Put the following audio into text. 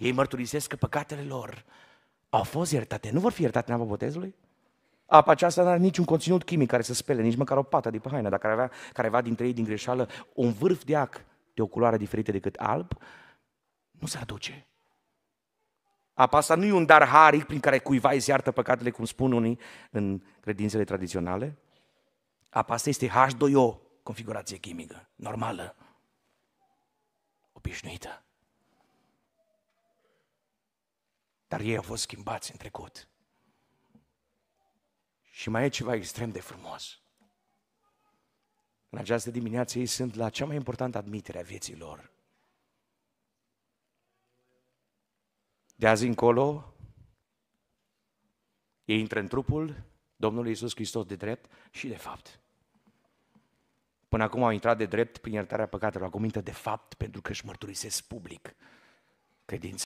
Ei mărturisesc că păcatele lor au fost iertate. Nu vor fi iertate în apa botezului? Apa aceasta nu are niciun conținut chimic care să spele, nici măcar o pată de pe haină. Dacă avea careva dintre ei din greșeală un vârf de ac de o culoare diferită decât alb, nu se aduce. Apa asta nu e un dar haric prin care cuiva îi iartă păcatele, cum spun unii în credințele tradiționale. Apa asta este H2O, configurație chimică, normală, obișnuită. Dar ei au fost schimbați în trecut. Și mai e ceva extrem de frumos. În această dimineață ei sunt la cea mai importantă admitere a vieții lor. De azi încolo, ei intră în trupul Domnului Isus Hristos de drept și de fapt. Până acum au intrat de drept prin iertarea păcatelor, acum intră de fapt pentru că își mărturisesc public credința.